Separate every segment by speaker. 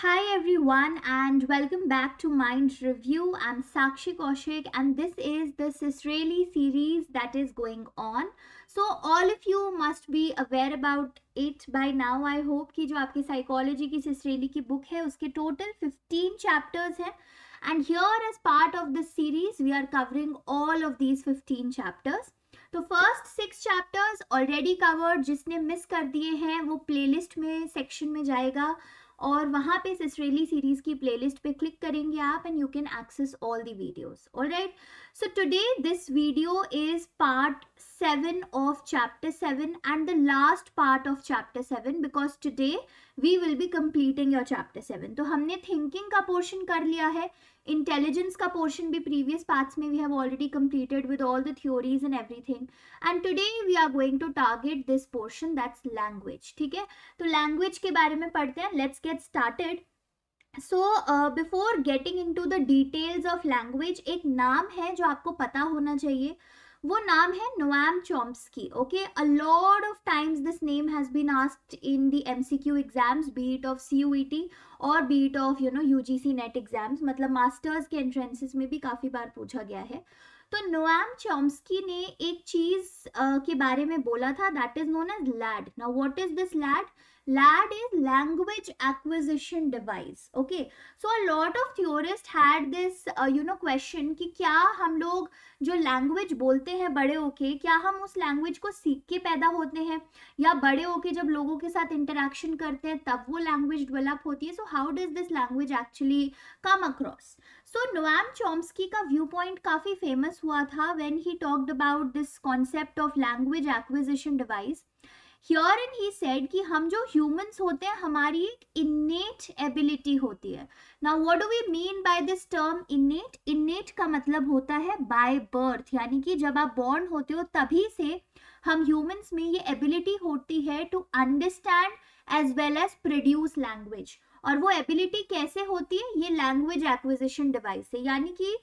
Speaker 1: Hi everyone and welcome back to Mind Review. I'm Sakshi Kaushik and this is this Israeli series that is going on. So all of you must be aware about it by now I hope कि जो आपकी psychology की सिसरेली की book है उसके total 15 chapters हैं and here as part of this series we are covering all of these 15 chapters तो first six chapters already covered जिसने मिस कर दिए हैं वो प्लेलिस्ट में सेक्शन में जाएगा और वहाँ पे इस इसराइली सीरीज़ की प्लेलिस्ट पे क्लिक करेंगे आप and you can access all the videos alright so today this video is part 7 of chapter 7 and the last part of chapter 7 because today we will be completing your chapter 7 तो हमने thinking का portion कर लिया है intelligence का portion भी previous parts में we have already completed with all the theories and everything and today we are going to target this portion that's language ठीक है तो language के बारे में पढ़ते हैं let's get started so before getting into the details of language एक नाम है जो आपको पता होना चाहिए वो नाम है Noam Chomsky okay a lot of times this name has been asked in the MCQ exams be it of CUET और be it of you know UGC NET exams मतलब मास्टर्स के एंट्रेंसेस में भी काफ़ी बार पूछा गया है तो नोएम चॉम्स्की ने एक चीज़ uh, के बारे में बोला था that is known as LAD now what is this LAD LAD is language acquisition device. Okay. So a lot of theorists had this uh, you know question ki kya hum log jo language बोलते हैं बड़े होके kya hum us language को सीख के पैदा होते हैं या बड़े होके jab logo ke sath interaction karte hain tab wo language develop hoti hai So how does this language actually come across? so noam chomsky ka view point kafi famous hua tha when he talked about this concept of language acquisition device here in he said कि हम जो humans होते हैं हमारी एक innate ability होती है ना what do we mean by this term innate innate का मतलब होता है बाय बर्थ यानी कि जब आप बॉर्न होते हो तभी से हम ह्यूमंस में ये एबिलिटी होती है to understand as well as produce language और वो एबिलिटी कैसे होती है ये लैंग्वेज एक्विजिशन डिवाइस है यानी कि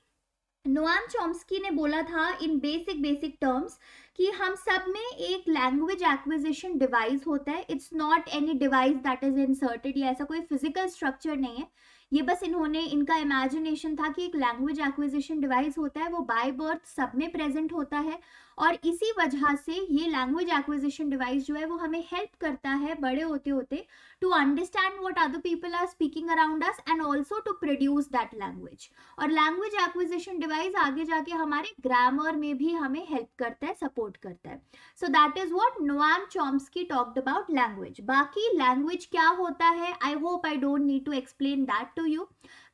Speaker 1: नोआम चॉम्स्की ने बोला था इन बेसिक बेसिक टर्म्स कि हम सब में एक लैंग्वेज एक्विजिशन डिवाइस होता है it's not any device that is inserted या ऐसा कोई फिजिकल स्ट्रक्चर नहीं है ये बस इन्होंने इनका इमेजिनेशन था कि एक लैंग्वेज एक्विजिशन डिवाइस होता है वो बाय बर्थ सब में प्रेजेंट होता है और इसी वजह से ये लैंग्वेज एक्विजिशन डिवाइस जो है वो हमें हेल्प करता है बड़े होते होते to understand what other people are speaking around us and also to produce that language और लैंग्वेज एक्विजिशन डिवाइस आगे जाके हमारे ग्रामर में भी हमें हेल्प करता है सपोर्ट सपोर्ट करता है so that is what Noam Chomsky talked about language बाकी लैंग्वेज क्या होता है I hope I don't need to explain that to you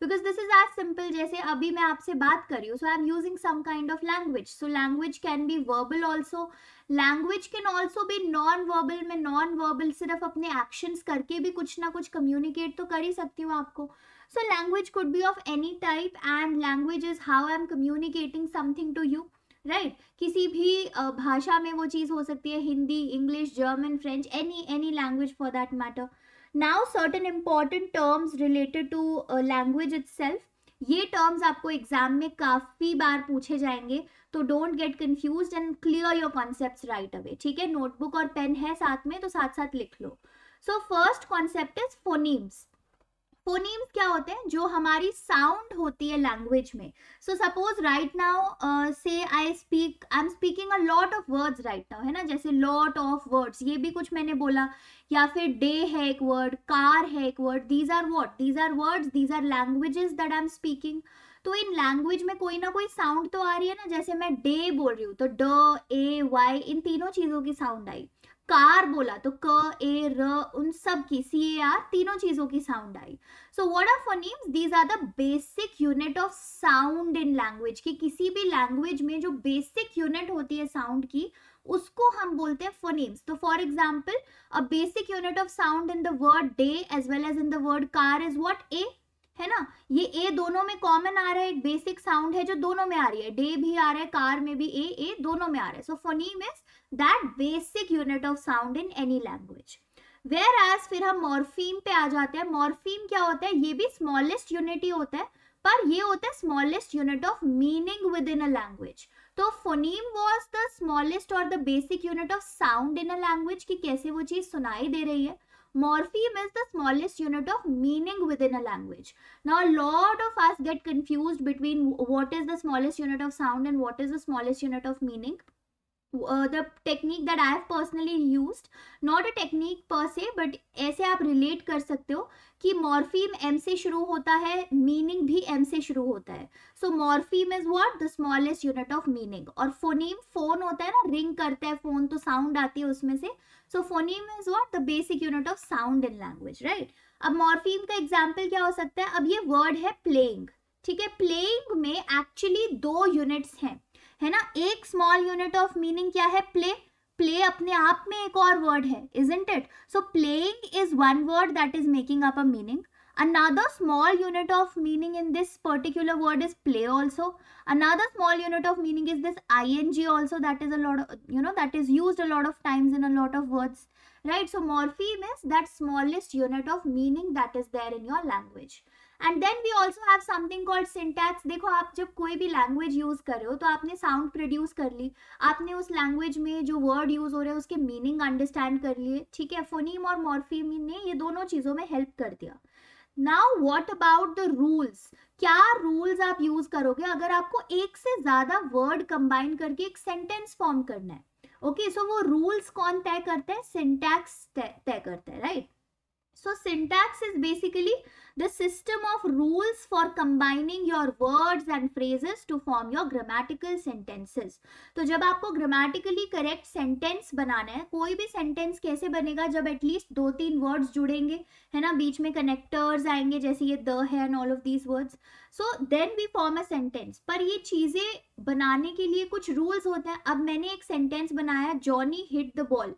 Speaker 1: because this is as simple जैसे अभी मैं आपसे बात कर रही हूँ so I am using some kind of language so language can be verbal also language can also भी non verbal में नॉन वर्बल सिर्फ अपने एक्शंस करके भी कुछ ना कुछ कम्युनिकेट तो कर ही सकती हूँ आपको so language could be of any type and language is how I am communicating something to you right right? किसी भी भाषा में वो चीज़ हो सकती है Hindi English German French any any language for that matter now certain important terms related to language it ये terms आपको एग्जाम में काफ़ी बार पूछे जाएंगे तो don't get confuse and clear your concept right away ठीक है नोटबुक और पेन है साथ में तो साथ साथ लिख लो so first concept is phonemes phonemes क्या होते हैं जो हमारी साउंड होती है लैंग्वेज में so suppose right now say I speak I am speaking a lot of words right now है ना जैसे लॉट ऑफ वर्ड्स ये भी कुछ मैंने बोला या फिर डे है एक वर्ड कार है एक word these are what these are words these are languages that I am speaking तो इन लैंग्वेज में कोई ना कोई साउंड तो आ रही है ना जैसे मैं डे बोल रही हूँ तो ड ए वाई इन तीनों चीज़ों की साउंड आई कार बोला तो क ए र उन सब की सी ए आर तीनों चीजों की sound I so what are phonemes these are the basic unit of sound in language कि किसी भी लैंग्वेज में जो बेसिक यूनिट होती है साउंड की उसको हम बोलते हैं फोनीम्स तो for example a basic unit of sound in the word day as well as in the word car is what A है ना ये ए दोनों में कॉमन आ रहा है एक बेसिक साउंड है जो दोनों में आ रही है डे भी आ रहा है कार में भी ए ए दोनों में आ रहा है so phoneme is that basic unit of sound in any language where as फिर हम मॉर्फीम पे आ जाते हैं मॉर्फीम क्या होता है ये भी स्मॉलेस्ट यूनिट ही होता है पर ये होता है smallest unit of meaning within a language तो फोनीम वॉज द स्मॉलेस्ट और the basic unit of sound in a language की कैसे वो चीज सुनाई दे रही है morpheme is the smallest unit of meaning within a language. Now, a lot of us get confused between what is the smallest unit of sound and what is the smallest unit of meaning. The technique that I have personally use not a technique per se but ऐसे आप relate कर सकते हो कि morpheme M से शुरू होता है मीनिंग भी एम से शुरू होता है so morpheme is what the smallest unit of meaning और फोनीम फोन होता है ना रिंग करता है फोन तो साउंड आती है उसमें से so phoneme is what the basic unit of sound in language right अब मॉर्फीम का एग्जाम्पल क्या हो सकता है अब ये वर्ड है प्लेइंग ठीक है प्लेइंग में एक्चुअली दो यूनिट्स हैं है ना एक स्मॉल यूनिट ऑफ मीनिंग क्या है प्ले प्ले अपने आप में एक और वर्ड है is in it so playing is one word that is making up a meaning another small unit of meaning in this particular word is play also another small unit of meaning is this ing also that is a lot of you know that is used a lot of times in a lot of words right so morpheme is that smallest unit of meaning that is there in your language and then we also have something called syntax देखो आप जब कोई भी language use कर रहे हो तो आपने साउंड प्रोड्यूस कर ली आपने उस लैंग्वेज में जो वर्ड यूज़ हो रहे हैं उसके मीनिंग अंडरस्टैंड कर लिए ठीक है फोनीम और मॉर्फीम ने ये दोनों चीज़ों में हेल्प कर दिया now what about the rules क्या रूल्स आप यूज करोगे अगर आपको एक से ज्यादा वर्ड कंबाइन करके एक सेंटेंस फॉर्म करना है ओके okay, सो so वो रूल्स कौन तय करते हैं सिंटैक्स तय करते हैं right right? so syntax is basically the system of rules for combining your words and phrases to form your grammatical sentences तो जब आपको grammatically correct sentence बनाना है कोई भी sentence कैसे बनेगा जब at least दो तीन words जुड़ेंगे है ना बीच में connectors आएंगे जैसे ये the है and all of these words so then we form a sentence पर ये चीज़ें बनाने के लिए कुछ rules होते हैं अब मैंने एक sentence बनाया जॉनी हिट द बॉल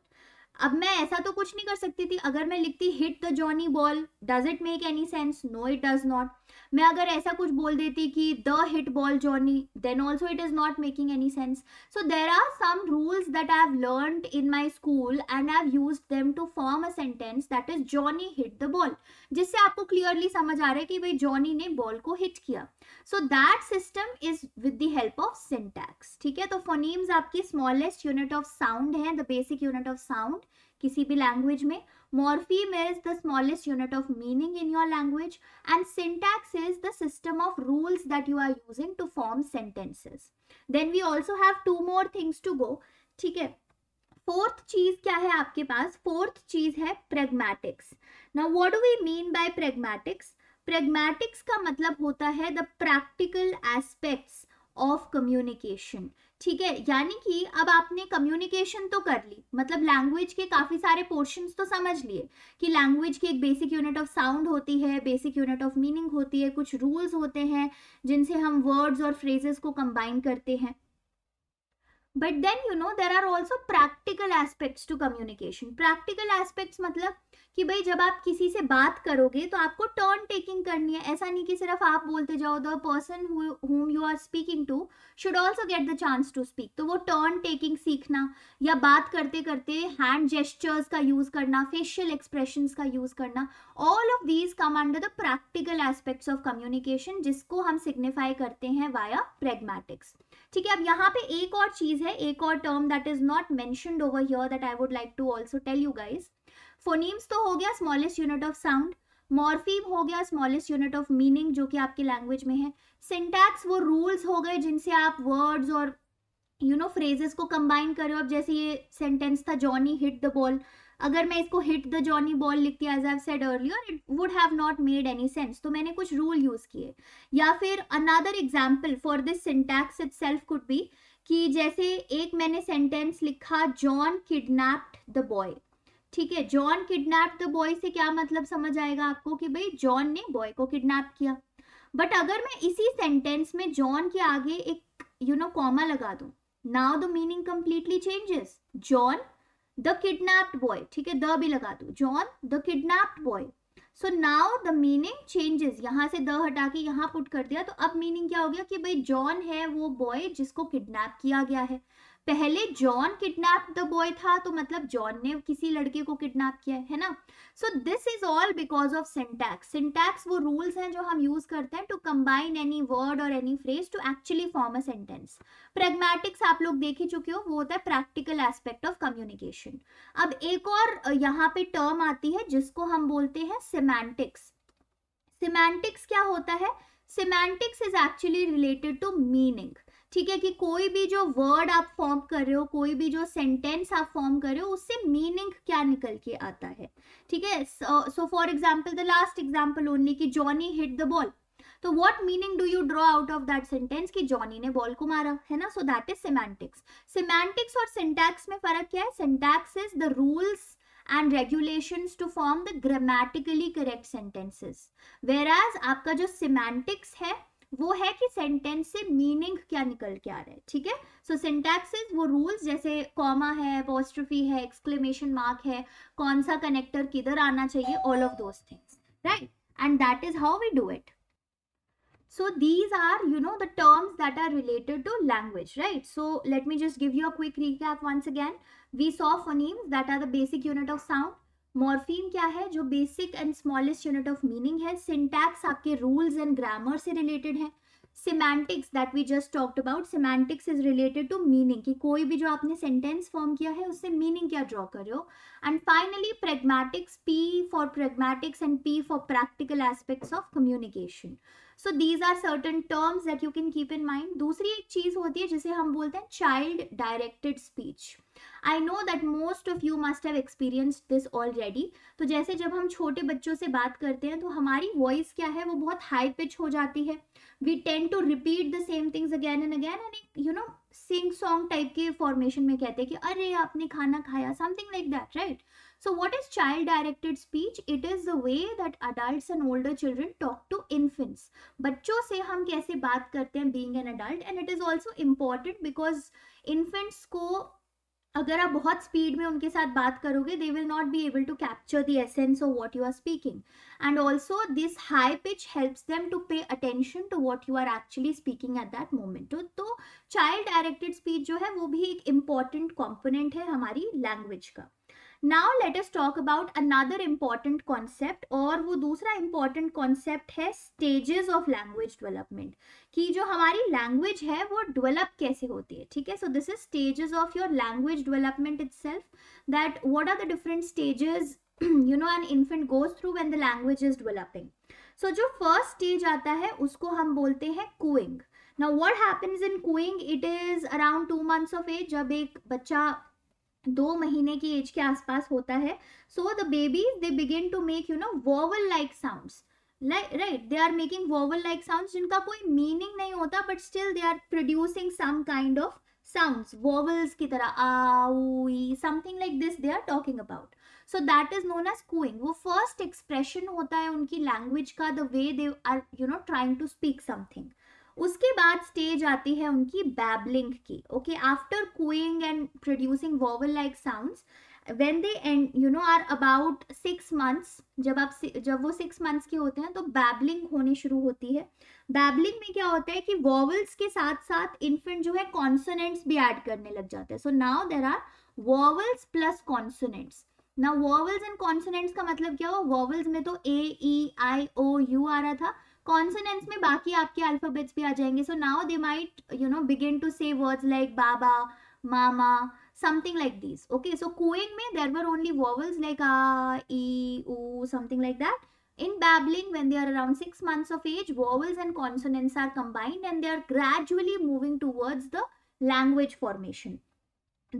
Speaker 1: अब मैं ऐसा तो कुछ नहीं कर सकती थी अगर मैं लिखती hit the Johnny ball does it make any sense no it does not मैं अगर ऐसा कुछ बोल देती कि the hit ball Johnny then also it is not making any sense so there are some rules that I have learn in my school and I have use them to form a sentence that is Johnny hit the ball जिससे आपको clearly समझ आ रहा है कि भाई Johnny ने ball को hit किया so that system is with the help of syntax ठीक है तो फोनीम्स आपकी स्मॉलेस्ट यूनिट ऑफ साउंड है the basic unit of sound किसी भी लैंग्वेज में morpheme is the smallest unit of meaning in your language and syntax is the system of rules that you are using to form sentences then we also have two more things to go ठीक है fourth चीज क्या है आपके पास fourth चीज है pragmatics ना what do we mean by pragmatics pragmatics का मतलब होता है the practical aspects of communication ठीक है यानी कि अब आपने कम्युनिकेशन तो कर ली मतलब लैंग्वेज के काफ़ी सारे पोर्शंस तो समझ लिए कि लैंग्वेज की एक बेसिक यूनिट ऑफ साउंड होती है बेसिक यूनिट ऑफ मीनिंग होती है कुछ रूल्स होते हैं जिनसे हम वर्ड्स और फ्रेजेस को कंबाइन करते हैं but then you know there are also practical aspects to communication practical aspects मतलब कि भाई जब आप किसी से बात करोगे तो आपको टर्न टेकिंग करनी है ऐसा नहीं कि सिर्फ आप बोलते जाओ the person whom you are speaking to should also get the chance to speak तो वो टर्न टेकिंग सीखना या बात करते करते हैंड जेस्टर्स का यूज़ करना फेशियल एक्सप्रेशन का यूज़ करना all of these come under the practical aspects of communication जिसको हम सिग्निफाई करते हैं वाया प्रेगमैटिक्स ठीक है अब यहाँ पे एक और चीज़ है एक और term that is not mentioned over here that I would like to also tell you guys phonemes तो हो गया smallest unit of sound morpheme हो गया स्मॉलेस्ट यूनिट ऑफ मीनिंग जो कि आपके लैंग्वेज में है सिंटैक्स वो रूल्स हो गए जिनसे आप वर्ड्स और यू नो फ्रेजेस को कंबाइन करो अब जैसे ये सेंटेंस था जॉनी हिट द बॉल अगर मैं इसको हिट द जॉनी बॉल लिखती as I said earlier it would have not made any sense तो मैंने कुछ रूल यूज किए या फिर another example for this syntax itself could be कि जैसे एक मैंने सेंटेंस लिखा जॉन किडनैप्ड द बॉय ठीक है जॉन किडनैप द बॉय से क्या मतलब समझ आएगा आपको कि भाई जॉन ने बॉय को किडनैप किया बट अगर मैं इसी सेंटेंस में जॉन के आगे एक यू नो कॉमा लगा दू now the meaning completely changes John the kidnapped boy ठीक है द भी लगा दू John the kidnapped boy so now the meaning changes यहां से द हटा के यहाँ पुट कर दिया तो अब मीनिंग क्या हो गया कि भाई जॉन है वो बॉय जिसको किडनेप किया गया है पहले जॉन किडनैप द बॉय था तो मतलब जॉन ने किसी लड़के को किडनैप किया है ना so this is all because of syntax syntax वो रूल्स हैं जो हम यूज करते हैं टू कंबाइन एनी वर्ड और any phrase to actually form a sentence pragmatics आप लोग देख ही चुके हो वो होता है प्रैक्टिकल एस्पेक्ट ऑफ कम्युनिकेशन अब एक और यहाँ पे टर्म आती है जिसको हम बोलते हैं सिमेंटिक्स सिमेंटिक्स क्या होता है semantics is actually related to meaning ठीक है कि कोई भी जो वर्ड आप फॉर्म कर रहे हो कोई भी जो सेंटेंस आप फॉर्म कर रहे हो उससे मीनिंग क्या निकल के आता है ठीक है so for example the last example only कि जॉनी हिट द बॉल तो what meaning do you draw out of that sentence कि जॉनी ने बॉल को मारा है ना so that is semantics semantics और सिंटैक्स में फर्क क्या है syntax is the rules and regulation to form the grammatically correct sentences where as आपका जो सिमेंटिक्स है वो है कि सेंटेंस से मीनिंग क्या निकल के आ रहा है ठीक है सो सिंटैक्सिस वो रूल्स जैसे कॉमा है पोस्ट्रफी है एक्सक्लेमेशन मार्क है कौन सा कनेक्टर किधर आना चाहिए all of those things right and that is how we do it so these are you know the terms that are related to language right so let me just give you a quick recap once again we saw phonemes that are the basic unit of sound morpheme क्या है जो basic and smallest unit of meaning है syntax आपके rules and grammar से related है semantics that we just talked about semantics is related to meaning कि कोई भी जो आपने सेंटेंस फॉर्म किया है उससे मीनिंग क्या ड्रॉ कर रहे हो And finally, pragmatics, P for pragmatics and P for practical aspects of communication. So these are certain terms that you can keep in mind दूसरी एक चीज़ होती है जिसे हम बोलते हैं child directed speech I know that most of you must have experience this already तो जैसे जब हम छोटे बच्चों से बात करते हैं तो हमारी वॉइस क्या है वो बहुत हाई पिच हो जाती है we tend to repeat the same things again and again and you know sing song type के फॉर्मेशन में कहते हैं कि अरे आपने खाना खाया something like that right so what is child directed speech it is the way that adult and older children talk to infants बच्चों से हम कैसे बात करते हैं being an adult and it is also important because infants को अगर आप बहुत स्पीड में उनके साथ बात करोगे they will not be able to capture the essence of what you are speaking and also this high pitch helps them to pay attention to what you are actually speaking at that moment तो child directed speech जो है वो भी एक important component है हमारी language का now let's talk about another important concept और वो दूसरा इम्पॉर्टेंट कॉन्सेप्ट है स्टेजेस ऑफ लैंग्वेज डेवलपमेंट कि जो हमारी लैंग्वेज है वो डेवलप कैसे होती है ठीक है so this is stages of your language development itself that what are the different stages you know an infant goes through when the language is developing so जो फर्स्ट स्टेज आता है उसको हम बोलते हैं कुइंग ना what happens in cooing it is around two months of age जब एक बच्चा दो महीने की एज के आसपास होता है so the babies they begin to make you know vowel like sounds right they are making vowel like sound जिनका कोई मीनिंग नहीं होता but still they are producing some kind of sound vowels की तरह आउई something like this they are talking about so that is known as cooing वो first expression होता है उनकी लैंग्वेज का the way they are you know trying to speak something उसके बाद स्टेज आती है उनकी बैबलिंग की okay after cooing and producing vowel like sounds when they and you know are about six months जब आप जब वो सिक्स मंथ्स के होते हैं तो बैबलिंग होनी शुरू होती है बैबलिंग में क्या होता है कि वॉवल्स के साथ साथ इन्फेंट जो है कॉन्सोनेंट्स भी ऐड करने लग जाते हैं so now there are vowels plus consonants ना वॉवल्स एंड कॉन्सोनेंट्स का मतलब क्या हुआ वॉवल्स में तो ए ई आई ओ यू आ रहा था कॉन्सनेंट्स में बाकी alphabets अल्फाबेट्स भी आ So now they might, you know, begin to say words like Baba, Mama, something like this. okay so cooing mein there were only vowels like a uh, something like that in babbling when they are around 6 months of age vowels and consonants are combined and they are gradually moving towards the language formation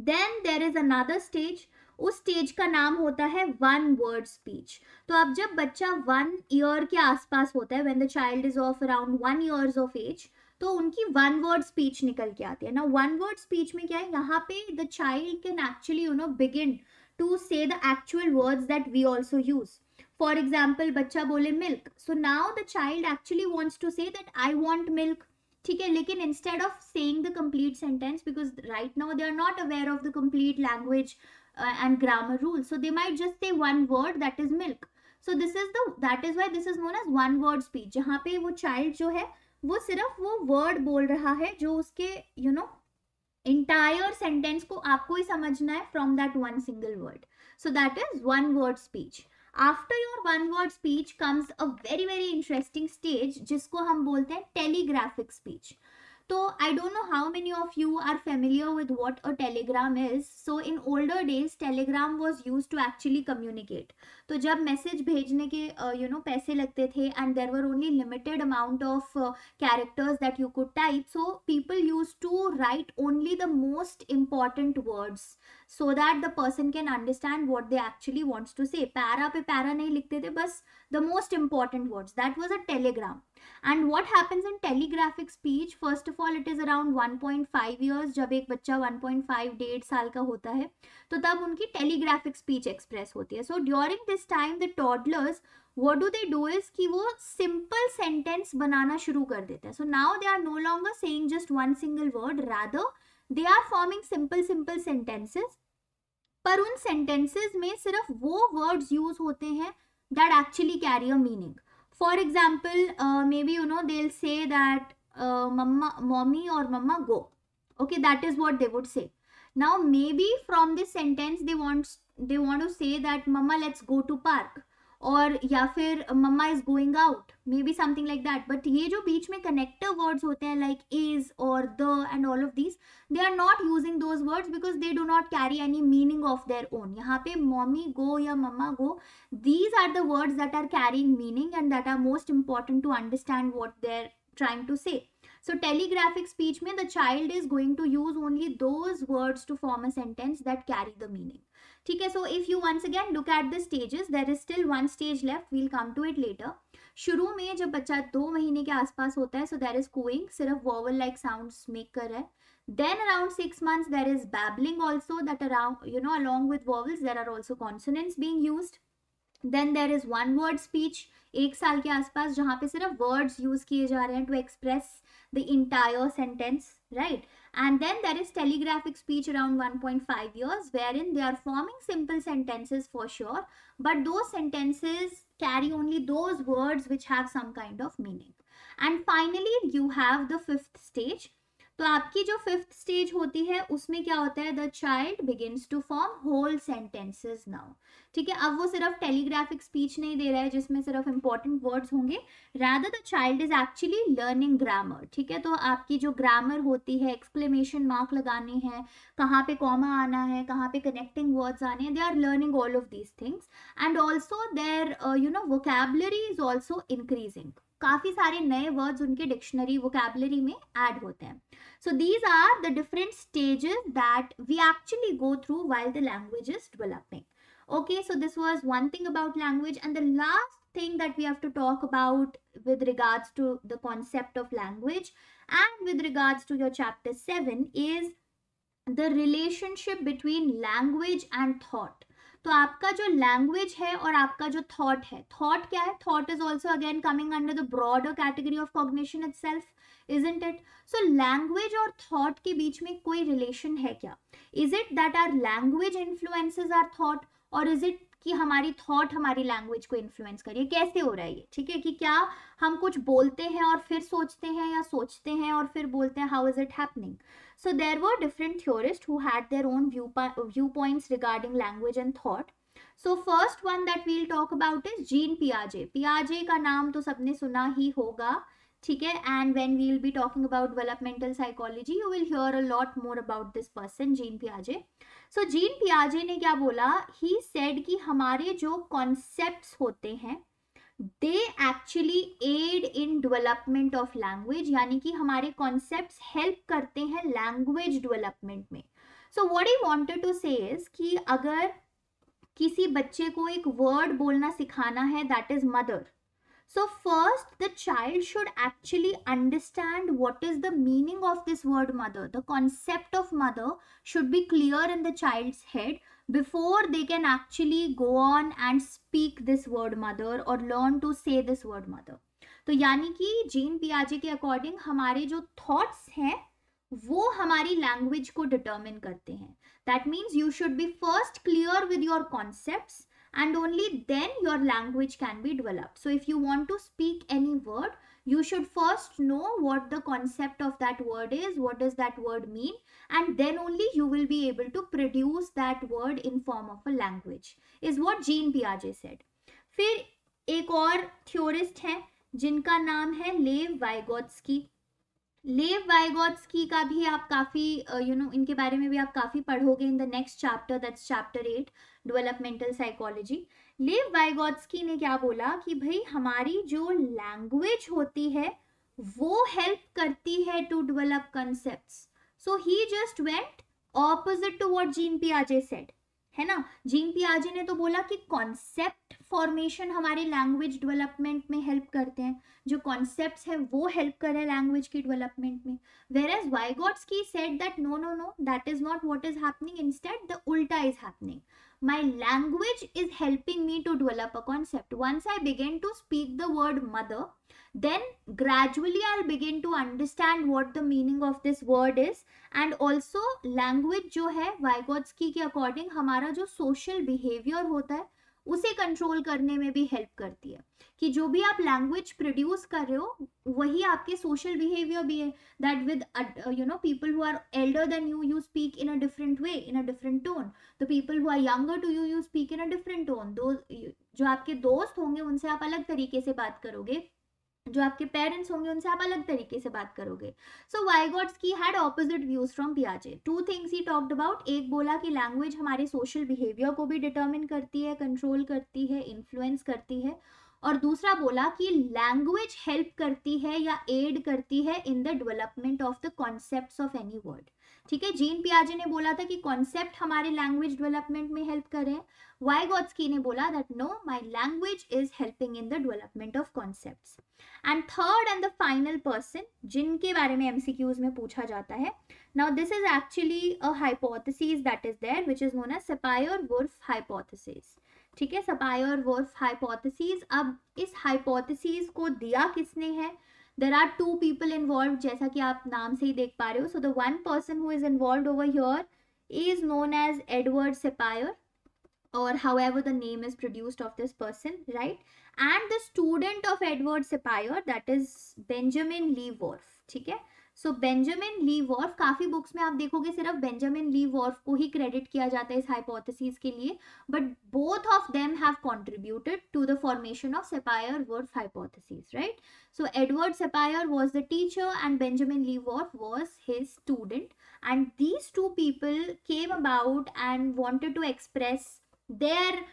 Speaker 1: then there is another stage उस stage का नाम होता है one word speech तो अब जब बच्चा one year के आसपास होता है when the child is of around one years of age तो उनकी वन वर्ड स्पीच निकल के आती है ना वन वर्ड स्पीच में क्या है यहाँ पे the child can actually you know begin to say the actual words that we also use for example बच्चा बोले milk so now the child actually wants to say that I want milk ठीक है लेकिन instead of saying the complete sentence because right now they are not aware of the complete language uh, and grammar rules. So they might just say one word that is milk. So this is the that is why this is known as one word speech. jahan pe wo child jo hai wo sirf wo word bol raha hai jo uske you know entire sentence ko aapko hi samajhna hai from that one single word. So that is one word speech. after your one word speech comes a very very interesting stage jisko hum bolte hain telegraphic speech So I don't know how many of you are familiar with what a telegram is. So in older days, telegram was used to actually communicate. तो जब message भेजने के you know पैसे लगते थे and there were only limited amount of characters that you could type so people use to write only the most important words so that the person can understand what they actually wants to say para पे para नहीं लिखते थे बस the most important words that was a telegram and what happens in telegraphic speech first of all it is around 1.5 years जब एक बच्चा 1.5 डेढ़ साल का होता है तो तब उनकी टेलीग्राफिक स्पीच एक्सप्रेस होती है so during this time the toddlers what do they do is कि वो सिंपल सेंटेंस बनाना शुरू कर देते हैं so now they are no longer saying just one single word rather they are forming simple simple sentences पर उन sentences में सिर्फ वो वर्ड्स यूज होते हैं that actually carry a meaning for example uh, maybe you know they'll say that uh, mama mommy or mama go okay that is what they would say now maybe from this sentence they want they want to say that mama let's go to park और या फिर mamma is going out may be something like that but ये जो बीच में connective words होते हैं like is और the and all of these they are not using those words because they do not carry any meaning of their own यहाँ पे mommy go या mamma go these are the words that are carrying meaning and that are most important to understand what they are trying to say so telegraphic speech में the child is going to use only those words to form a sentence that carry the meaning ठीक है so if you once again look at the stages there is still one stage left we'll come to it later शुरू में जब बच्चा दो महीने के आसपास होता है सो देर इज कूइंग सिर्फ वोवल लाइक साउंड्स मेक कर रहा है then around 6 months there is babbling also that around you know along with vowels there are also consonants being used then there is one word speech एक साल के आसपास जहां पे सिर्फ वर्ड्स यूज किए जा रहे हैं to express the entire sentence right And then there is telegraphic speech around 1.5 years wherein they are forming simple sentences for sure. But those sentences carry only those words which have some kind of meaning. And finally, you have the fifth stage तो आपकी जो fifth stage होती है उसमें क्या होता है the child begins to form whole sentences now ठीक है अब वो सिर्फ टेलीग्राफिक स्पीच नहीं दे रहा है जिसमें सिर्फ इंपॉर्टेंट वर्ड्स होंगे rather the child is actually learning grammar ठीक है तो आपकी जो ग्रामर होती है एक्सप्लेनेशन मार्क लगाने हैं कहाँ पे कॉमा आना है कहाँ पे कनेक्टिंग वर्ड्स आने हैं they are learning all of these things and also there you know vocabulary is also increasing काफ़ी सारे नए वर्ड्स उनके डिक्शनरी वोकेबलरी में ऐड होते हैं so these are the different stages that we actually go through while the language is developing okay so this was one thing about language and the last thing that we have to talk about with regards to the concept of language and with regards to your chapter 7 is the relationship between language and thought तो आपका जो language है और आपका जो thought है thought क्या है thought is also again coming under the broader category of cognition itself isn't it so language और थॉट के बीच में कोई रिलेशन है क्या is it that our language influences our thought और इज इट कि हमारी थॉट हमारी लैंग्वेज को इन्फ्लुएंस करिए कैसे हो रहा है ये ठीक है कि क्या हम कुछ बोलते हैं और फिर सोचते हैं या सोचते हैं और फिर बोलते हैं how is it happening So there were different theorists who had their own viewpoints regarding language and thought. So first one that we'll talk about is gene पियाजे पियाजे का नाम तो सबने सुना ही होगा ठीक है and when we will be talking about developmental psychology you will hear a lot more about this person gene पियाजे so gene पियाजे ने क्या बोला ही सेड कि हमारे जो कॉन्सेप्ट्स होते हैं they actually aid in development of language यानी कि हमारे कॉन्सेप्ट हेल्प करते हैं लैंग्वेज डेवलपमेंट में so what you wanted to say अगर किसी बच्चे को एक वर्ड बोलना सिखाना है that is mother so first the child should actually understand what is the meaning of this word mother the concept of mother should be clear in the child head before they can actually go on and speak this word mother or learn to say this word mother तो यानी कि gene पियाजे के according हमारे जो thoughts हैं वो हमारी language को डिटर्मिन करते हैं that means you should be first clear with your concepts and only then your language can be developed so if you want to speak any word you should first know what the concept of that word is, what does that word mean, and then only you will be able to produce that word in form of a language, is what Jean Piaget said. फिर एक और theorist हैं जिनका नाम है Lev Vygotsky. लेव Vygotsky का भी आप काफ़ी यू नो इनके बारे में भी आप काफ़ी पढ़ोगे in the next chapter that's chapter eight developmental psychology Lev Vygotsky ने क्या बोला कि भाई हमारी जो लैंग्वेज होती है वो हेल्प करती है to develop concept so he just went opposite to what Jean पियाजे सेड है ना जीन पियाजे ने तो बोला कि कॉन्सेप्ट फॉर्मेशन हमारे लैंग्वेज डेवलपमेंट में हेल्प करते हैं जो कॉन्सेप्ट है वो हेल्प कर रहे लैंग्वेज की डेवलपमेंट में where whereas Vygotsky said that no no no that is not what is happening state the उल्टा is happening my language is helping me to develop a concept. Once I begin to speak the word mother, then gradually I'll begin to understand what the meaning of this word is. And also language जो है Vygotsky की के according हमारा जो social behavior होता है उसे control करने में भी हेल्प करती है कि जो भी आप लैंग्वेज प्रोड्यूस कर रहे हो वही आपके सोशल बिहेवियर भी है that with you know people who are elder than you you speak in a different way in a different tone the people who are younger to you you speak in a different tone दो जो आपके दोस्त होंगे उनसे आप अलग तरीके से बात करोगे जो आपके पेरेंट्स होंगे उनसे आप अलग तरीके से बात करोगे so Vygotsky had opposite views from पियाजे two things he talked about एक बोला कि लैंग्वेज हमारे सोशल बिहेवियर को भी डिटर्मिन करती है कंट्रोल करती है इन्फ्लुएंस करती है और दूसरा बोला कि लैंग्वेज हेल्प करती है या एड करती है in the development of the concept of any word ठीक है जीन पियाजे ने बोला था कि कॉन्सेप्ट हमारे लैंग्वेज डेवलपमेंट में हेल्प करें वाई गॉड्सकी ने बोला that no my language is helping in the development of concepts and third and the final person जिनके बारे में एमसीक्यूज में पूछा जाता है now this is actually a hypothesis that is there which is known as Sapir Whorf hypothesis ठीक है सपायर Whorf hypothesis अब इस हाइपोथेसिस को दिया किसने है there are two people involved जैसा कि आप नाम से ही देख पा रहे हो so the one person who is involved over your is known as Edward Sapir or however the name is produced of this person, right? And the student of Edward Sapir that is Benjamin Lee Wolf, ठीक है? So Benjamin Lee Whorf काफ़ी books में आप देखोगे सिर्फ Benjamin Lee Wharf को ही credit किया जाता है इस हाइपोथेसिस के लिए but both of them have contributed to the formation of Sapir Whorf hypothesis right so Edward Sapir was the teacher and Benjamin Lee Whorf was his student and these two people came about and wanted to express their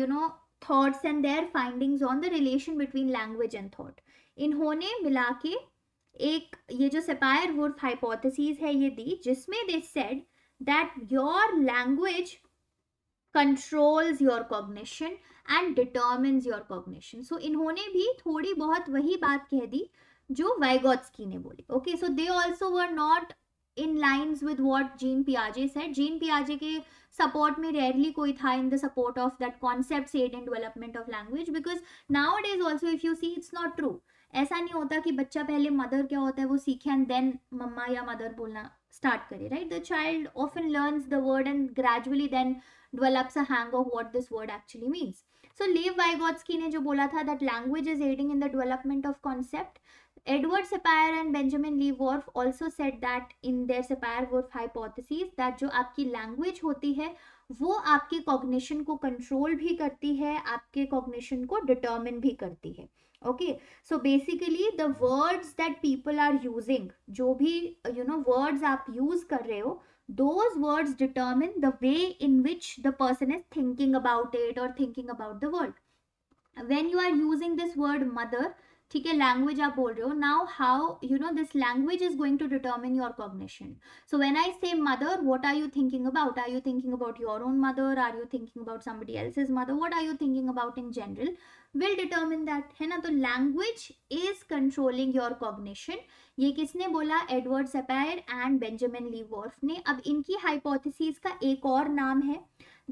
Speaker 1: you know know and their findings on the relation between language and thought इन्होंने मिला के एक ये जो सेपायर वुर्फ hypothesis है ये दी जिसमें they said that your language controls your cognition and determines your cognition so इन्होंने भी थोड़ी बहुत वही बात कह दी जो वाइगॉट्सकी ने बोली okay so they also were not in lines with what Jean पियाजे set gene पियाजे के सपोर्ट में रेयरली कोई था in the support of that concept add and development of language because now it is also if you see it's not true ऐसा नहीं होता कि बच्चा पहले मदर क्या होता है वो सीखे एंड देन मम्मा या मदर बोलना स्टार्ट करे right the child often learn the word and gradually then develops a hang of what this word actually means so Lev Vygotsky ने जो बोला था that language is aiding in the development of concept Edward Sapir and Benjamin Lee Whorf also said that in their sapir Whorf hypothesis that जो आपकी language होती है वो आपके कॉग्निशन को कंट्रोल भी करती है आपके कॉग्निशन को डिटर्मिन भी करती है okay so basically the words that people are using jo bhi you know words aap use kar rahe ho those words determine the way in which the person is thinking about it or thinking about the world when you are using this word mother ठीक है language आप बोल रहे हो now how you know this language is going to determine your cognition so when I say mother what are you thinking about are you thinking about your own mother are you thinking about somebody else is mother what are you thinking about in general will determine that है ना तो language is controlling your cognition ये किसने बोला Edward Sapir and Benjamin Lee Whorf ने अब इनकी hypothesis का एक और नाम है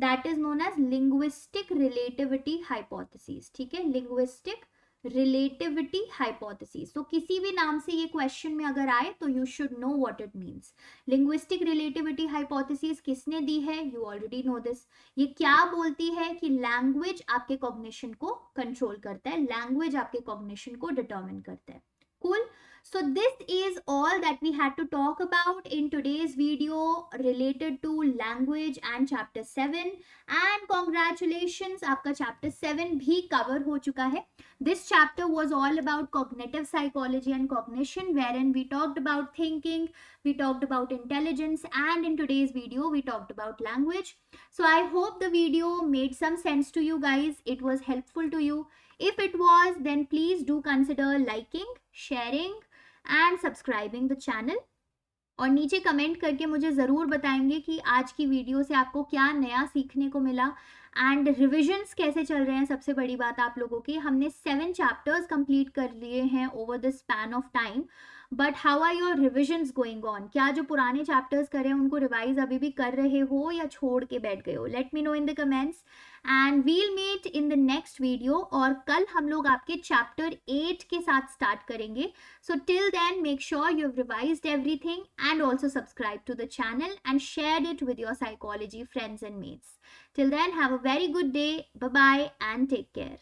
Speaker 1: that is known as linguistic relativity hypothesis ठीक है लिंग्विस्टिक रिलेटिविटी हाइपोथेसिस तो किसी भी नाम से ये क्वेश्चन में अगर आए तो you should know what it means linguistic relativity hypothesis किसने दी है यू ऑलरेडी नो दिस ये क्या बोलती है कि लैंग्वेज आपके कॉग्निशन को कंट्रोल करता है लैंग्वेज आपके कॉग्निशन को डिटर्मिन करता है cool so this is all that we had to talk about in today's video related to language and chapter 7 and congratulations आपका chapter 7 भी cover हो चुका है this chapter was all about cognitive psychology and cognition wherein we talked about thinking we talked about intelligence and in today's video we talked about language so i hope the video made some sense to you guys it was helpful to you if it was then please do consider liking sharing and subscribing the channel और नीचे comment करके मुझे ज़रूर बताएंगे कि आज की video से आपको क्या नया सीखने को मिला एंड रिविजन्स कैसे चल रहे हैं सबसे बड़ी बात आप लोगों की हमने सेवन चैप्टर्स कंप्लीट कर लिए हैं over the span of time but how are your revisions going on क्या जो पुराने चैप्टर्स करे उनको रिवाइज अभी भी कर रहे हो या छोड़ के बैठ गए हो let me know in the comments and we'll meet in the next video और कल हम लोग आपके चैप्टर एट के साथ स्टार्ट करेंगे so till then make sure you have every everything and also subscribe to the channel and share it with your psychology friends and mates Till then, have a very good day. Bye bye and take care.